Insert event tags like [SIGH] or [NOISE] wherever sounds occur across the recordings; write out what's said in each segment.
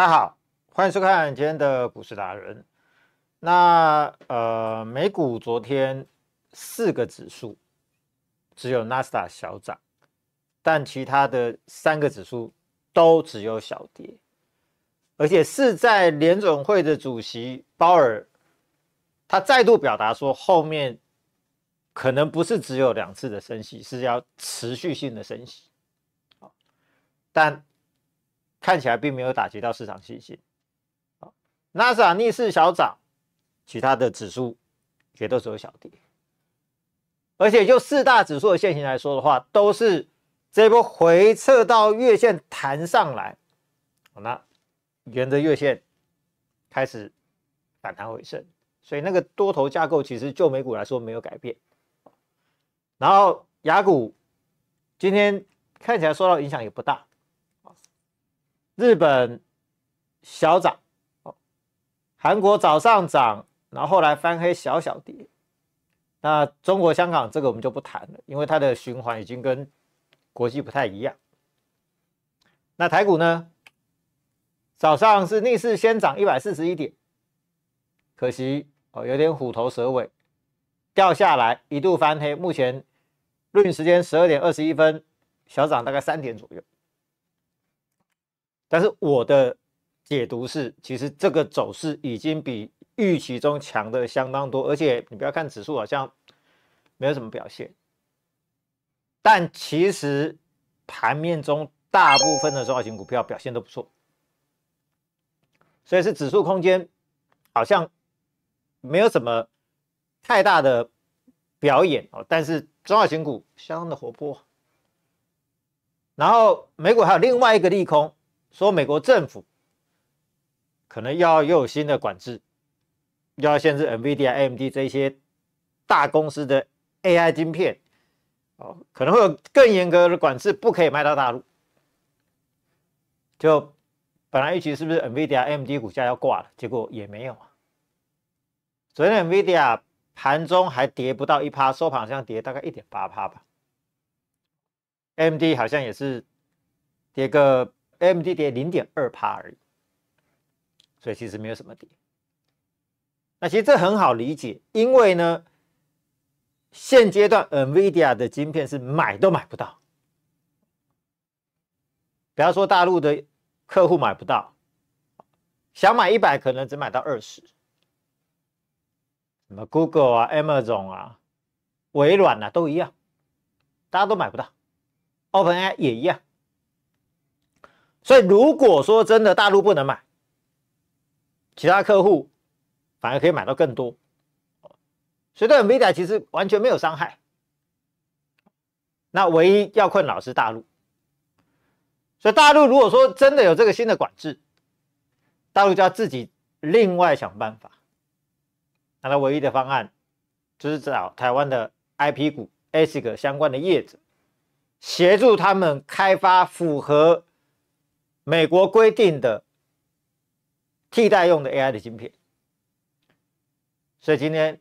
大家好，欢迎收看今天的股市达人。那呃，美股昨天四个指数只有纳斯达小涨，但其他的三个指数都只有小跌，而且是在联总会的主席鲍尔，他再度表达说，后面可能不是只有两次的升息，是要持续性的升息。但。看起来并没有打击到市场信心。好，n a s a 逆势小涨，其他的指数也都只有小跌。而且就四大指数的现形来说的话，都是这波回撤到月线弹上来，好，那沿着月线开始反弹回升。所以那个多头架构其实就美股来说没有改变。然后雅股今天看起来受到影响也不大。日本小涨，哦，韩国早上涨，然后后来翻黑，小小跌。那中国香港这个我们就不谈了，因为它的循环已经跟国际不太一样。那台股呢，早上是逆势先涨一百四十一点，可惜哦，有点虎头蛇尾，掉下来一度翻黑。目前录影时间十二点二十一分，小涨大概三点左右。但是我的解读是，其实这个走势已经比预期中强的相当多，而且你不要看指数好像没有什么表现，但其实盘面中大部分的中小型股票表现都不错，所以是指数空间好像没有什么太大的表演哦，但是中小型股相当的活泼。然后美股还有另外一个利空。说美国政府可能要又有新的管制，又要限制 NVIDIA、AMD 这些大公司的 AI 晶片，哦，可能会有更严格的管制，不可以卖到大陆。就本来预期是不是 NVIDIA、AMD 股价要挂了，结果也没有。昨天 NVIDIA 盘中还跌不到一趴，收盘像跌大概一点八趴吧。AMD 好像也是跌个。M d 跌零点二帕而已，所以其实没有什么跌。那其实这很好理解，因为呢，现阶段 NVIDIA 的晶片是买都买不到。不要说大陆的客户买不到，想买一百可能只买到二十。什么 Google 啊、Amazon 啊、微软啊都一样，大家都买不到。OpenAI 也一样。所以如果说真的大陆不能买，其他客户反而可以买到更多，所以对 Nvidia 其实完全没有伤害。那唯一要困扰是大陆，所以大陆如果说真的有这个新的管制，大陆就要自己另外想办法。那他唯一的方案，就是找台湾的 IP 股 ASIC 相关的业者，协助他们开发符合。美国规定的替代用的 AI 的晶片，所以今天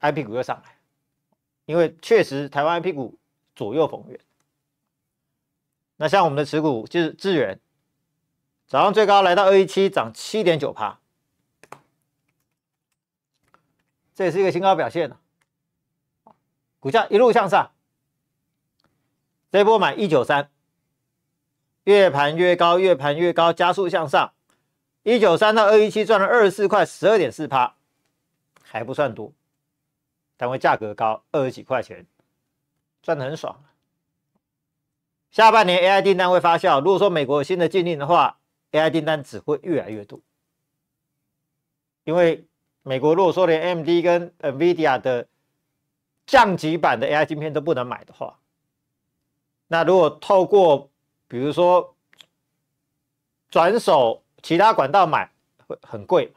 IP 股又上来，因为确实台湾 IP 股左右逢源。那像我们的持股就是智源，早上最高来到二一七，涨七点九帕，这也是一个新高表现了，股价一路向上，这一波买一九三。越盘越高，越盘越高，加速向上。一九三到二一七赚了二十四块十二点四趴，还不算多，但会价格高二十几块钱，赚得很爽。下半年 AI 订单会发酵。如果说美国有新的禁令的话，AI 订单只会越来越多。因为美国如果说连 AMD 跟 NVIDIA 的降级版的 AI 晶片都不能买的话，那如果透过比如说，转手其他管道买会很贵，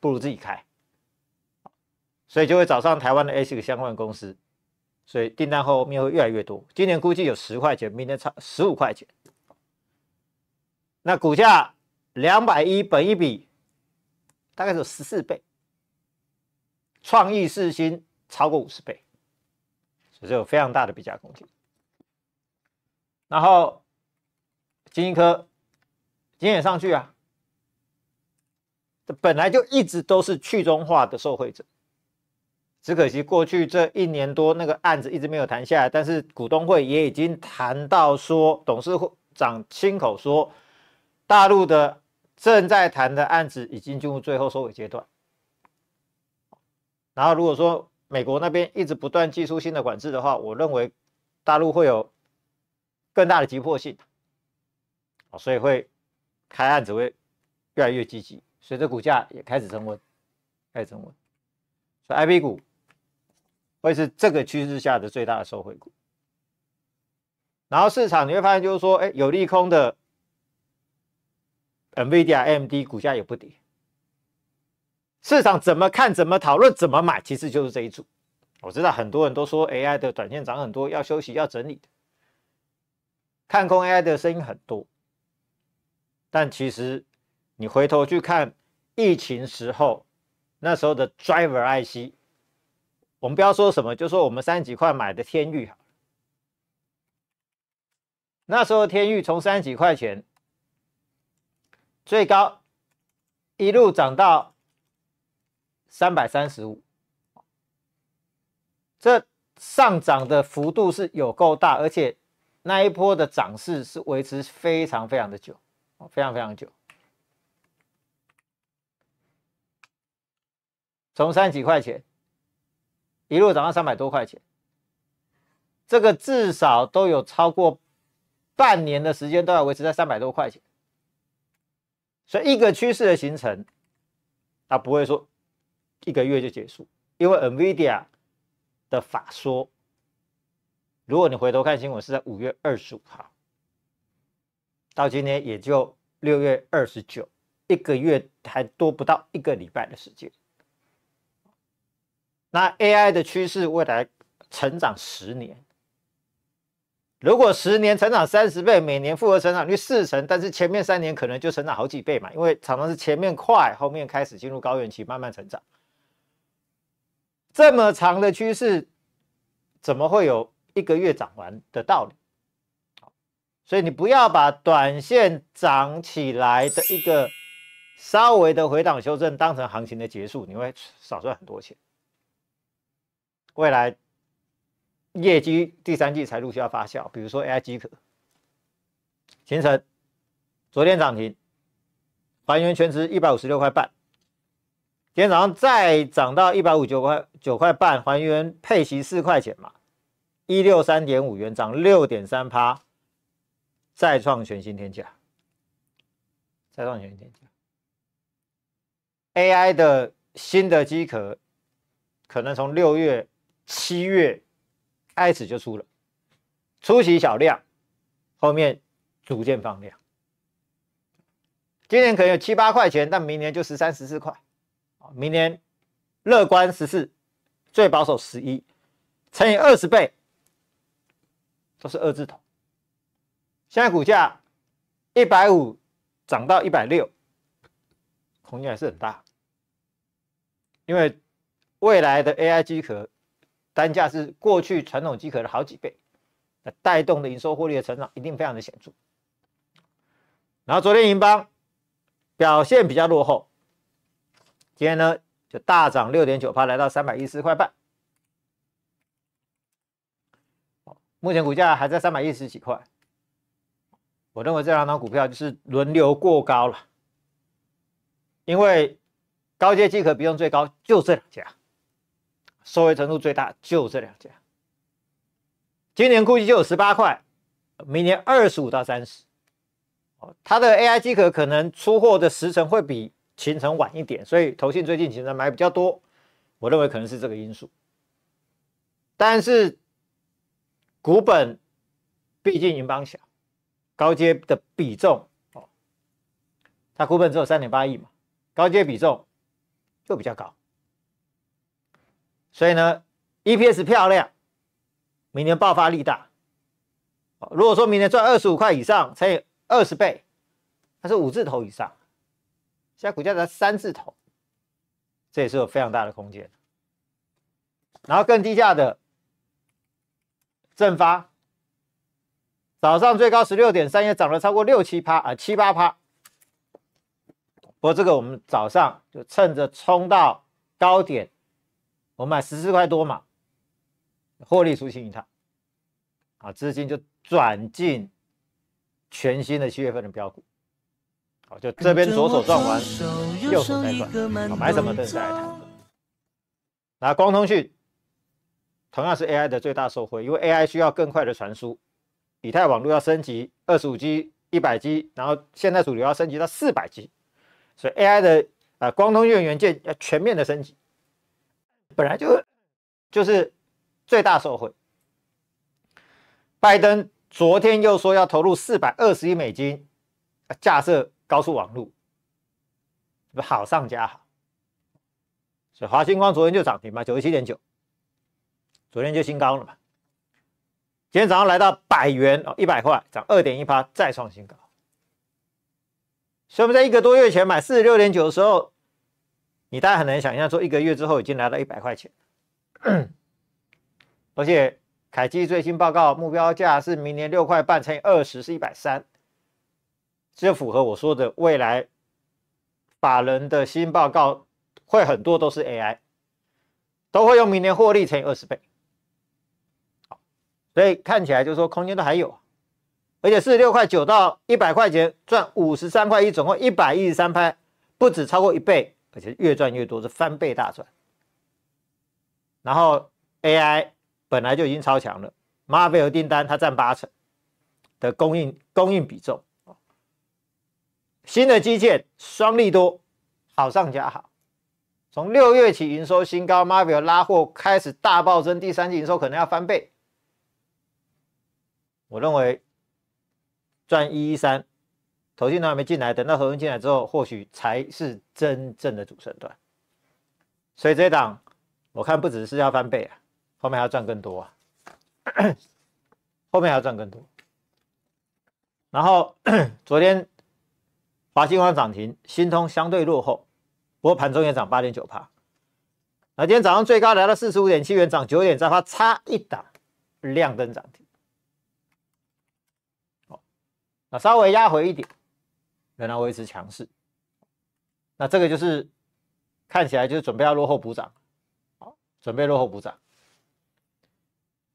不如自己开，所以就会找上台湾的 A c 相关公司，所以订单后面会越来越多。今年估计有十块钱，明天差十五块钱，那股价两百一，本一比大概有十四倍，创意四新超过五十倍，所以有非常大的比价空间，然后。一科今天也上去啊，这本来就一直都是去中化的受惠者，只可惜过去这一年多那个案子一直没有谈下来，但是股东会也已经谈到说，董事长亲口说，大陆的正在谈的案子已经进入最后收尾阶段。然后如果说美国那边一直不断寄出新的管制的话，我认为大陆会有更大的急迫性。所以会开案子会越来越积极，随着股价也开始升温，开始升温，所以 I P 股会是这个趋势下的最大的受惠股。然后市场你会发现，就是说，哎，有利空的 N V D A M D 股价也不跌，市场怎么看、怎么讨论、怎么买，其实就是这一组。我知道很多人都说 A I 的短线涨很多，要休息、要整理，看空 A I 的声音很多。但其实，你回头去看疫情时候，那时候的 Driver IC，我们不要说什么，就说我们三十几块买的天域那时候天域从三十几块钱，最高一路涨到三百三十五，这上涨的幅度是有够大，而且那一波的涨势是维持非常非常的久。哦，非常非常久，从三十几块钱一路涨到三百多块钱，这个至少都有超过半年的时间都要维持在三百多块钱，所以一个趋势的形成，它不会说一个月就结束，因为 NVIDIA 的法说，如果你回头看新闻，是在五月二十五号。到今天也就六月二十九，一个月还多不到一个礼拜的时间。那 AI 的趋势未来成长十年，如果十年成长三十倍，每年复合成长率四成，但是前面三年可能就成长好几倍嘛，因为常常是前面快，后面开始进入高原期慢慢成长。这么长的趋势，怎么会有一个月涨完的道理？所以你不要把短线涨起来的一个稍微的回档修正当成行情的结束，你会少赚很多钱。未来业绩第三季才陆续要发酵，比如说 AI 机壳，形成昨天涨停，还原全值一百五十六块半，今天早上再涨到一百五九块九块半，还原配息四块钱嘛，一六三点五元涨六点三趴。再创全新天价，再创全新天价。AI 的新的机壳可能从六月、七月开始就出了，初期小量，后面逐渐放量。今年可能有七八块钱，但明年就十三、十四块。明年乐观十四，最保守十一，乘以二十倍，都是二字头。现在股价一百五涨到一百六，空间还是很大，因为未来的 AI 机壳单价是过去传统机壳的好几倍，那带动的营收获利的成长一定非常的显著。然后昨天银邦表现比较落后，今天呢就大涨六点九八，来到三百一十块半。目前股价还在三百一十几块。我认为这两张股票就是轮流过高了，因为高阶机壳比用最高，就这两家，收回程度最大就这两家，今年估计就有十八块，明年二十五到三十。哦，它的 AI 机壳可能出货的时程会比秦城晚一点，所以投信最近秦城买比较多，我认为可能是这个因素。但是股本毕竟银邦小。高阶的比重，哦，它股本只有三点八亿嘛，高阶比重就比较高，所以呢，EPS 漂亮，明年爆发力大，哦，如果说明年赚二十五块以上，乘以二十倍，它是五字头以上，现在股价才三字头，这也是有非常大的空间。然后更低价的正发。早上最高十六点三一，涨了超过六七趴啊，七八趴。不过这个我们早上就趁着冲到高点，我买十四块多嘛，获利出清一趟啊，资金就转进全新的七月份的标股，好，就这边左手赚完，右手再赚。好，买什么等再来谈。那光通讯同样是 AI 的最大受惠，因为 AI 需要更快的传输。以太网络要升级，二十五 G、一百 G，然后现在主流要升级到四百 G，所以 AI 的啊光通讯元件要全面的升级，本来就就是最大受惠。拜登昨天又说要投入四百二十亿美金架设高速网络，好上加好，所以华星光昨天就涨停嘛，九十七点九，昨天就新高了嘛。今天早上来到百元哦，一百块涨二点一八，再创新高。所以我们在一个多月前买四十六点九的时候，你大家很难想象说一个月之后已经来到一百块钱。[CLEARS THROAT] 而且凯基最新报告目标价是明年六块半乘以二十是一百三，这符合我说的未来法人的新报告会很多都是 AI，都会用明年获利乘以二十倍。所以看起来就是说空间都还有，而且四十六块九到一百块钱赚五十三块一，总共一百一十三拍，不止超过一倍，而且越赚越多，是翻倍大赚。然后 AI 本来就已经超强了 m a r v e l 订单它占八成的供应供应比重。新的基建双利多，好上加好，从六月起营收新高，Marvell 拉货开始大暴增，第三季营收可能要翻倍。我认为赚一一三，投信团还没进来，等到投寸进来之后，或许才是真正的主升段。所以这一档，我看不只是要翻倍啊，后面还要赚更多啊，后面还要赚更多。然后 [CLEARS THROAT] 昨天华兴网涨停，新通相对落后，不过盘中也涨八点九帕。那今天早上最高来到四十五点七元，涨九点三它差一档亮灯涨停。那稍微压回一点，仍然维持强势。那这个就是看起来就是准备要落后补涨，好，准备落后补涨。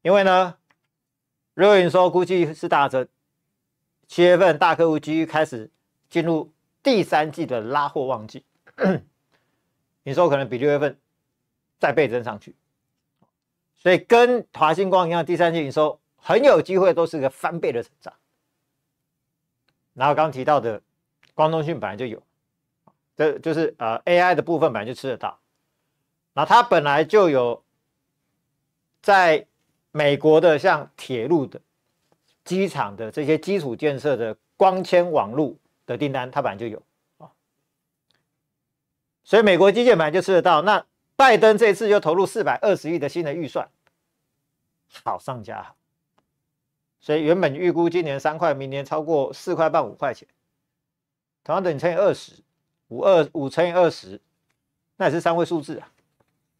因为呢，热营收估计是大增，七月份大客户继续开始进入第三季的拉货旺季，营收可能比六月份再倍增上去。所以跟华星光一样，第三季营收很有机会都是个翻倍的成长。然后刚提到的光通信本来就有，这就是呃 AI 的部分本来就吃得到。那它本来就有在美国的像铁路的、机场的这些基础建设的光纤网络的订单，它本来就有。所以美国基建本来就吃得到。那拜登这次又投入四百二十亿的新的预算，好上加好。所以原本预估今年三块，明年超过四块半五块钱，同样等于乘以二十五二五乘以二十，那也是三位数字啊。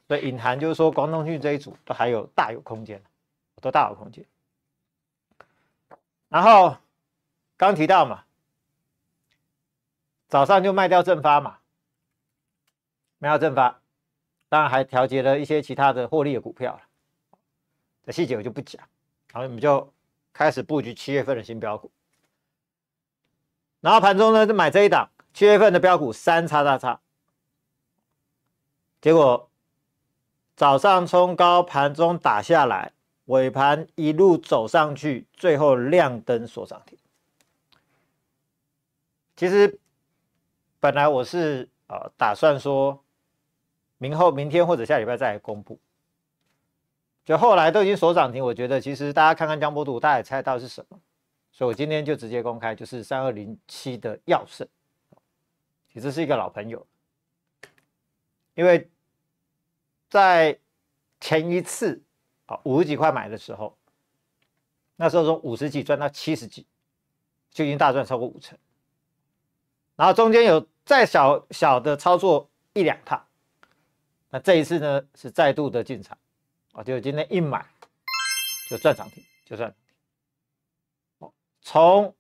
所以隐含就是说，广东讯这一组都还有大有空间，都大有空间。然后刚提到嘛，早上就卖掉正发嘛，卖掉正发，当然还调节了一些其他的获利的股票了。这细节我就不讲，然后我们就。开始布局七月份的新标股，然后盘中呢就买这一档七月份的标股三叉叉叉，结果早上冲高盘中打下来，尾盘一路走上去，最后亮灯锁涨停。其实本来我是呃打算说明后明天或者下礼拜再来公布。就后来都已经锁涨停，我觉得其实大家看看江波图，大概猜到是什么，所以我今天就直接公开，就是三二零七的药盛，其实是一个老朋友，因为在前一次啊五十几块买的时候，那时候从五十几赚到七十几，就已经大赚超过五成，然后中间有再小小的操作一两趟，那这一次呢是再度的进场。啊，就今天一买就赚涨停，就赚哦，从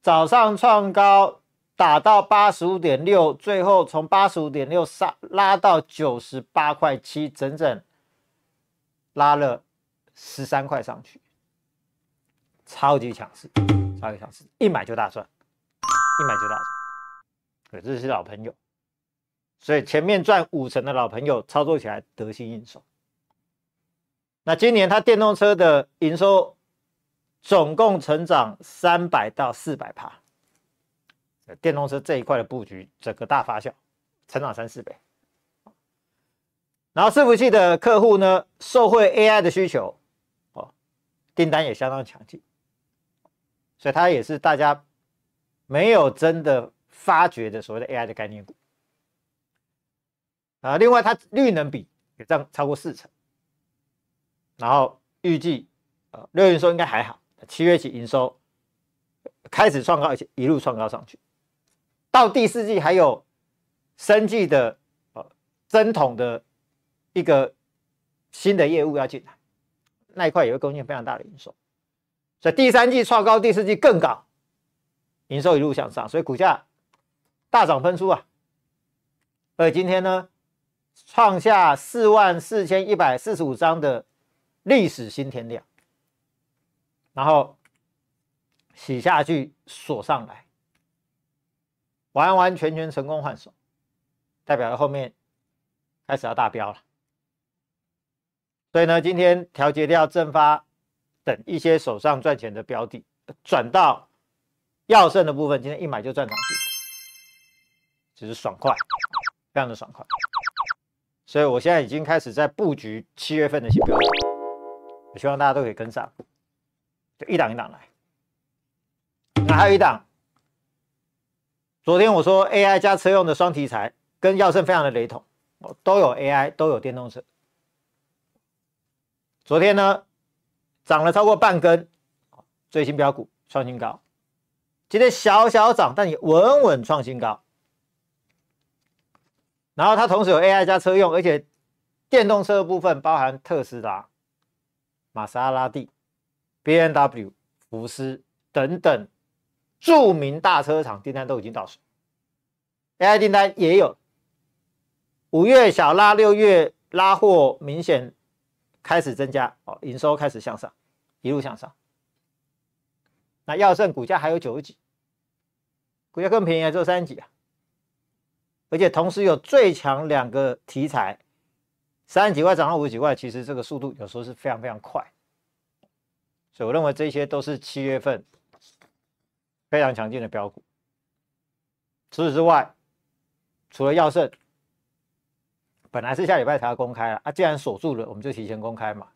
早上创高打到八十五点六，最后从八十五点六杀拉到九十八块七，整整拉了十三块上去，超级强势，超级强势，一买就大赚，一买就大赚。对，这是老朋友，所以前面赚五成的老朋友操作起来得心应手。那今年它电动车的营收总共成长三百到四百趴，电动车这一块的布局整个大发酵，成长三四倍。然后伺服器的客户呢，受惠 AI 的需求哦，订单也相当强劲，所以它也是大家没有真的发掘的所谓的 AI 的概念股啊。另外它率能比也占超过四成。然后预计，呃，六月营收应该还好。七月起营收开始创高，而且一路创高上去。到第四季还有生计的呃针筒的一个新的业务要进来，那一块也会贡献非常大的营收。所以第三季创高，第四季更高，营收一路向上，所以股价大涨分出啊。而今天呢，创下四万四千一百四十五张的。历史新天量，然后洗下去，锁上来，完完全全成功换手，代表后面开始要大标了。所以呢，今天调节掉正发等一些手上赚钱的标的，转到要盛的部分，今天一买就赚上去，只是爽快，非常的爽快。所以我现在已经开始在布局七月份的一些标的。希望大家都可以跟上，就一档一档来。那还有一档，昨天我说 AI 加车用的双题材，跟药圣非常的雷同，都有 AI，都有电动车。昨天呢涨了超过半根，最新标股创新高，今天小小涨，但也稳稳创新高。然后它同时有 AI 加车用，而且电动车的部分包含特斯拉。玛莎拉蒂、B M W、福斯等等著名大车厂订单都已经到手，AI 订单也有。五月小拉，六月拉货明显开始增加，哦，营收开始向上，一路向上。那药盛股价还有九十几，股价更便宜只有三十几啊，而且同时有最强两个题材。三十几块涨到五十几块，其实这个速度有时候是非常非常快，所以我认为这些都是七月份非常强劲的标股。除此之外，除了药盛，本来是下礼拜才要公开了啊，既然锁住了，我们就提前公开嘛。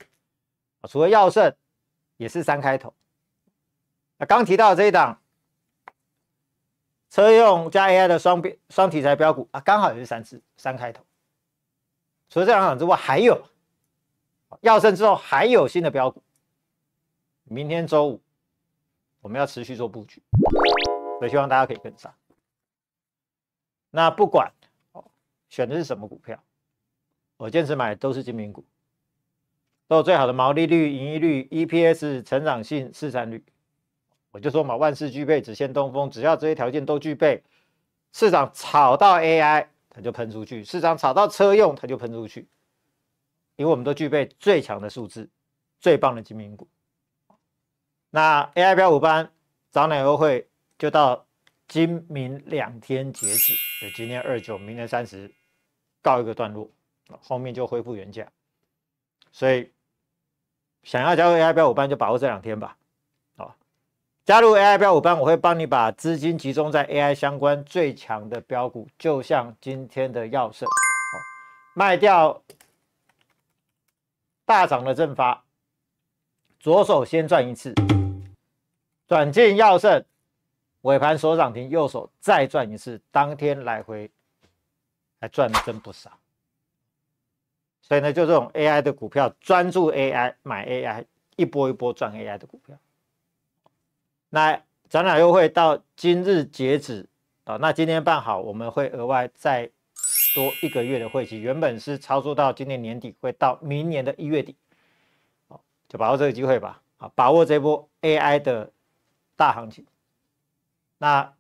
除了药盛，也是三开头。那刚提到这一档车用加 AI 的双双题材标股啊，刚好也是三次三开头。除了这两场之外，还有药生之后还有新的标股。明天周五我们要持续做布局，所以希望大家可以跟上。那不管选的是什么股票，我坚持买都是精品股，都有最好的毛利率、盈利率、EPS、成长性、市占率。我就说嘛，万事俱备只欠东风，只要这些条件都具备，市场炒到 AI。它就喷出去，市场炒到车用，它就喷出去，因为我们都具备最强的数字，最棒的精明股。那 AI 标五班早鸟优惠就到今明两天截止，就今天二九，明天三十，告一个段落，后面就恢复原价。所以想要加入 AI 标五班，就把握这两天吧。加入 AI 标股班，我会帮你把资金集中在 AI 相关最强的标股，就像今天的药圣，卖掉大涨的正发，左手先赚一次，转进药圣，尾盘所涨停，右手再赚一次，当天来回还赚了真不少。所以呢，就这种 AI 的股票，专注 AI，买 AI，一波一波赚 AI 的股票。来，展览优惠到今日截止啊，那今天办好，我们会额外再多一个月的会期，原本是操作到今年年底，会到明年的一月底，哦，就把握这个机会吧，啊，把握这波 AI 的大行情。那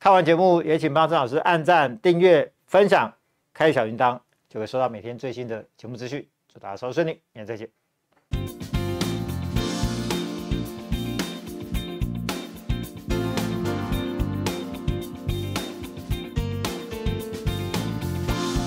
看完节目也请帮郑老师按赞、订阅、分享、开小铃铛，就会收到每天最新的节目资讯。祝大家收视顺利，明天再见。